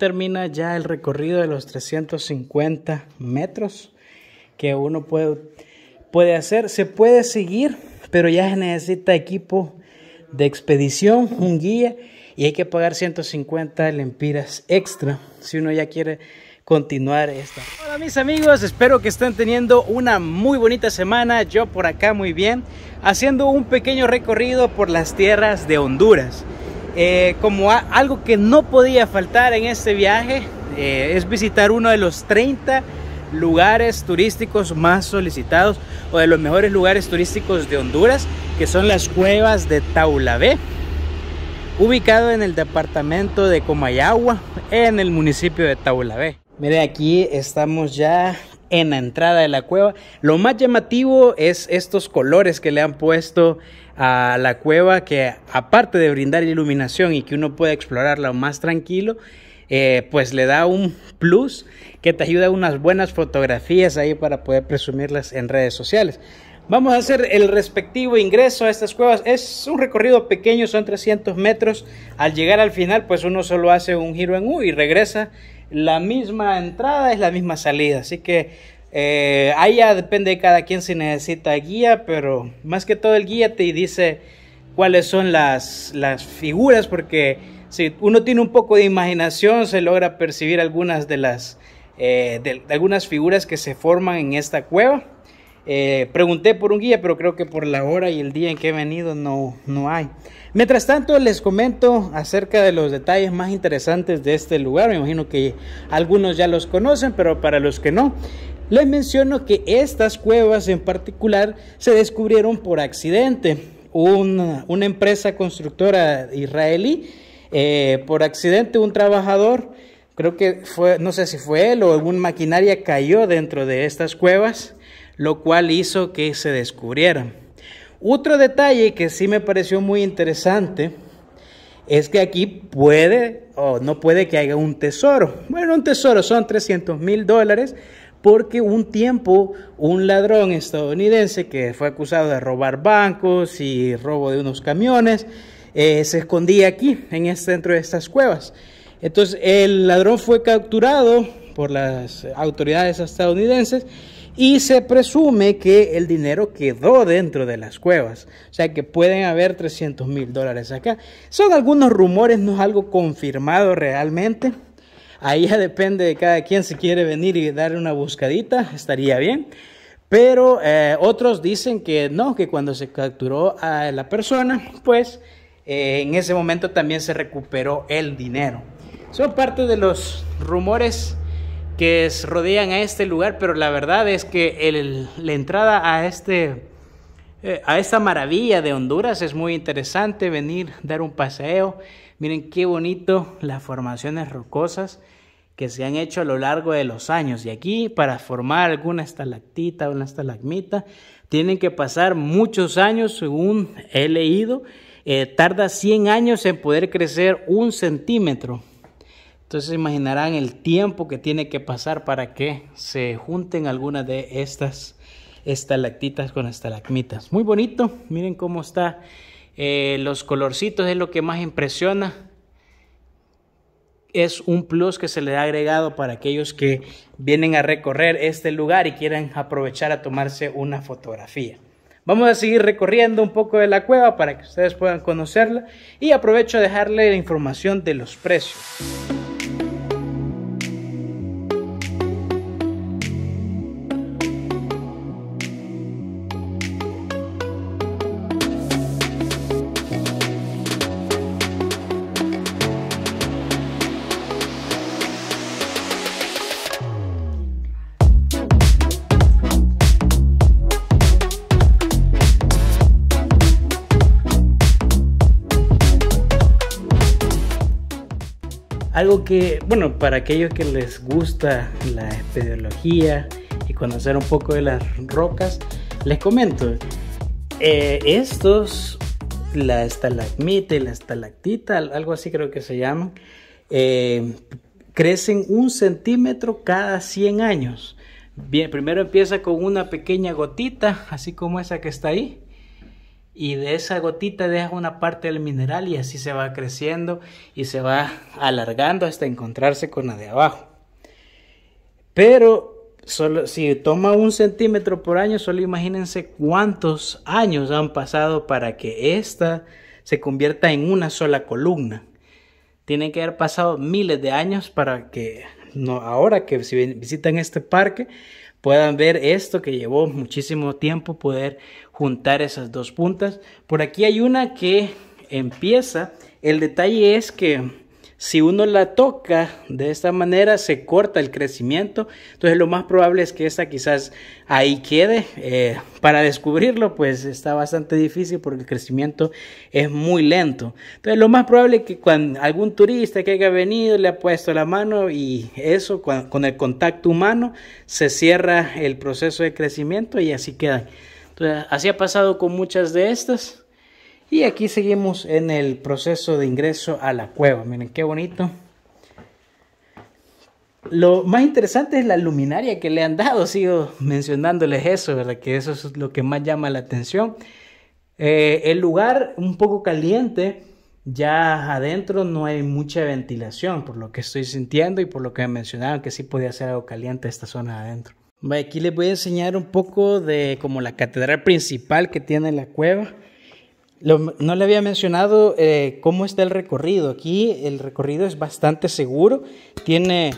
termina ya el recorrido de los 350 metros que uno puede, puede hacer. Se puede seguir, pero ya se necesita equipo de expedición, un guía y hay que pagar 150 lempiras extra si uno ya quiere continuar esta. Hola mis amigos, espero que estén teniendo una muy bonita semana, yo por acá muy bien, haciendo un pequeño recorrido por las tierras de Honduras. Eh, como algo que no podía faltar en este viaje eh, es visitar uno de los 30 lugares turísticos más solicitados o de los mejores lugares turísticos de Honduras, que son las cuevas de Taulabé, ubicado en el departamento de Comayagua, en el municipio de Taulabé. Mire, aquí estamos ya en la entrada de la cueva. Lo más llamativo es estos colores que le han puesto a la cueva, que aparte de brindar iluminación y que uno pueda explorarla más tranquilo, eh, pues le da un plus que te ayuda a unas buenas fotografías ahí para poder presumirlas en redes sociales. Vamos a hacer el respectivo ingreso a estas cuevas. Es un recorrido pequeño, son 300 metros. Al llegar al final, pues uno solo hace un giro en U y regresa la misma entrada es la misma salida. Así que eh, ahí depende de cada quien si necesita guía, pero más que todo el guía te dice cuáles son las, figuras, porque si uno tiene un poco de imaginación se logra percibir algunas de las eh, de algunas figuras que se forman en esta cueva. Eh, pregunté por un guía, pero creo que por la hora y el día en que he venido no, no hay. Mientras tanto, les comento acerca de los detalles más interesantes de este lugar. Me imagino que algunos ya los conocen, pero para los que no, les menciono que estas cuevas en particular se descubrieron por accidente. Una, una empresa constructora israelí, eh, por accidente un trabajador, creo que fue, no sé si fue él o algún maquinaria cayó dentro de estas cuevas lo cual hizo que se descubrieran. Otro detalle que sí me pareció muy interesante es que aquí puede o no puede que haya un tesoro. Bueno, un tesoro son 300 mil dólares porque un tiempo un ladrón estadounidense que fue acusado de robar bancos y robo de unos camiones eh, se escondía aquí, en el este, centro de estas cuevas. Entonces el ladrón fue capturado, por las autoridades estadounidenses y se presume que el dinero quedó dentro de las cuevas. O sea que pueden haber 300 mil dólares acá. Son algunos rumores, no es algo confirmado realmente. Ahí ya depende de cada quien si quiere venir y darle una buscadita, estaría bien. Pero eh, otros dicen que no, que cuando se capturó a la persona, pues eh, en ese momento también se recuperó el dinero. Son parte de los rumores que rodean a este lugar, pero la verdad es que la entrada a, este, eh, a esta maravilla de Honduras es muy interesante, venir, dar un paseo. Miren qué bonito las formaciones rocosas que se han hecho a lo largo de los años. Y aquí, para formar alguna estalactita una estalagmita, tienen que pasar muchos años, según he leído. Eh, tarda 100 años en poder crecer un centímetro entonces imaginarán el tiempo que tiene que pasar para que se junten algunas de estas estalactitas con estalagmitas. Muy bonito, miren cómo está. Eh, los colorcitos es lo que más impresiona. Es un plus que se le ha agregado para aquellos que vienen a recorrer este lugar y quieran aprovechar a tomarse una fotografía. Vamos a seguir recorriendo un poco de la cueva para que ustedes puedan conocerla y aprovecho a dejarle la información de los precios. Algo que, bueno, para aquellos que les gusta la espeleología y conocer un poco de las rocas, les comento, eh, estos, la estalagmite, la estalactita, algo así creo que se llaman, eh, crecen un centímetro cada 100 años. Bien, primero empieza con una pequeña gotita, así como esa que está ahí y de esa gotita deja una parte del mineral y así se va creciendo y se va alargando hasta encontrarse con la de abajo. Pero solo, si toma un centímetro por año, solo imagínense cuántos años han pasado para que esta se convierta en una sola columna. Tienen que haber pasado miles de años para que no, ahora que si visitan este parque puedan ver esto que llevó muchísimo tiempo poder juntar esas dos puntas. Por aquí hay una que empieza. El detalle es que si uno la toca de esta manera, se corta el crecimiento. Entonces lo más probable es que esta quizás ahí quede. Eh, para descubrirlo, pues está bastante difícil porque el crecimiento es muy lento. Entonces lo más probable es que cuando algún turista que haya venido le ha puesto la mano y eso con, el contacto humano se cierra el proceso de crecimiento y así queda. Entonces así ha pasado con muchas de estas. Y aquí seguimos en el proceso de ingreso a la cueva. Miren qué bonito. Lo más interesante es la luminaria que le han dado. Sigo mencionándoles eso, ¿verdad? Que eso es lo que más llama la atención. Eh, el lugar un poco caliente. Ya adentro no hay mucha ventilación, por lo que estoy sintiendo y por lo que me mencionaron que sí podía ser algo caliente esta zona adentro. Aquí les voy a enseñar un poco de como la catedral principal que tiene la cueva no le había mencionado eh, cómo está el recorrido. Aquí el recorrido es bastante seguro. Tiene,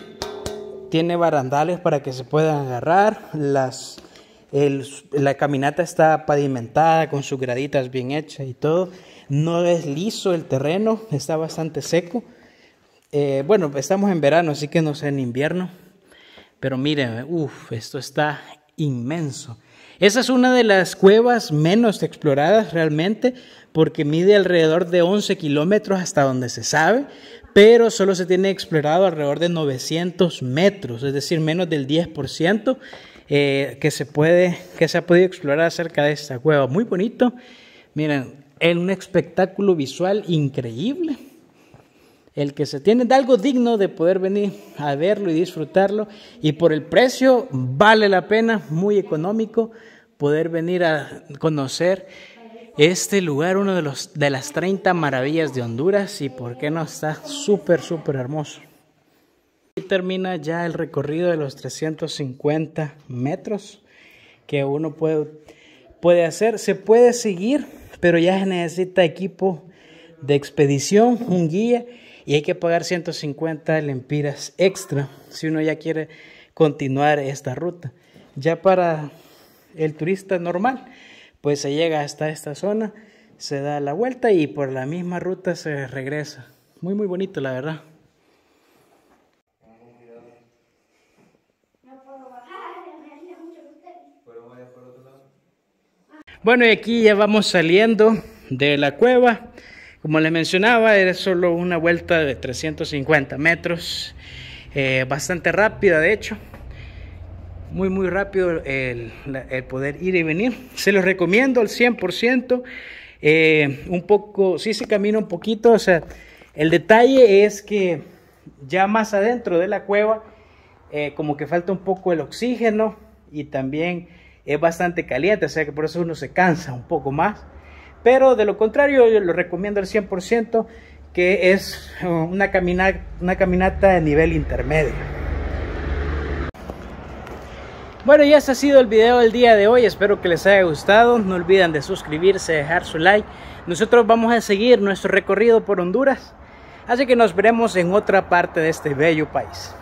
tiene barandales para que se puedan agarrar. Las, la caminata está pavimentada con sus graditas bien hechas y todo. No es liso el terreno, está bastante seco. Eh, bueno, estamos en verano, así que no sé en invierno. Pero miren, uff, esto está inmenso. Esa es una de las cuevas menos exploradas realmente porque mide alrededor de 11 kilómetros hasta donde se sabe, pero solo se tiene explorado alrededor de 900 metros, es decir, menos del 10% eh, que, se puede, que se ha podido explorar acerca de esta cueva. Muy bonito, miren, en un espectáculo visual increíble. El que se tiene de algo digno de poder venir a verlo y disfrutarlo. Y por el precio vale la pena, muy económico, poder venir a conocer este lugar, uno de, los, de las 30 maravillas de Honduras. Y por qué no, está súper, súper hermoso. Y termina ya el recorrido de los 350 metros que uno puede, puede hacer. Se puede seguir, pero ya se necesita equipo de expedición, un guía y hay que pagar 150 lempiras extra si uno ya quiere continuar esta ruta. Ya para el turista normal, pues se llega hasta esta zona, se da la vuelta y por la misma ruta se regresa. Muy, muy bonito, la verdad. Bueno, y aquí ya vamos saliendo de la cueva. Como les mencionaba, era solo una vuelta de 350 metros, eh, bastante rápida de hecho. Muy, muy rápido el, poder ir y venir. Se los recomiendo al 100%. Eh, un poco, sí se camina un poquito, o sea, el detalle es que ya más adentro de la cueva, eh, como que falta un poco el oxígeno y también es bastante caliente, o sea que por eso uno se cansa un poco más. Pero de lo contrario, yo lo recomiendo al 100%, que es uh, una, caminata, una caminata de nivel intermedio. Bueno, ya este ha sido el video del día de hoy. Espero que les haya gustado. No olviden de suscribirse, dejar su like. Nosotros vamos a seguir nuestro recorrido por Honduras. Así que nos veremos en otra parte de este bello país.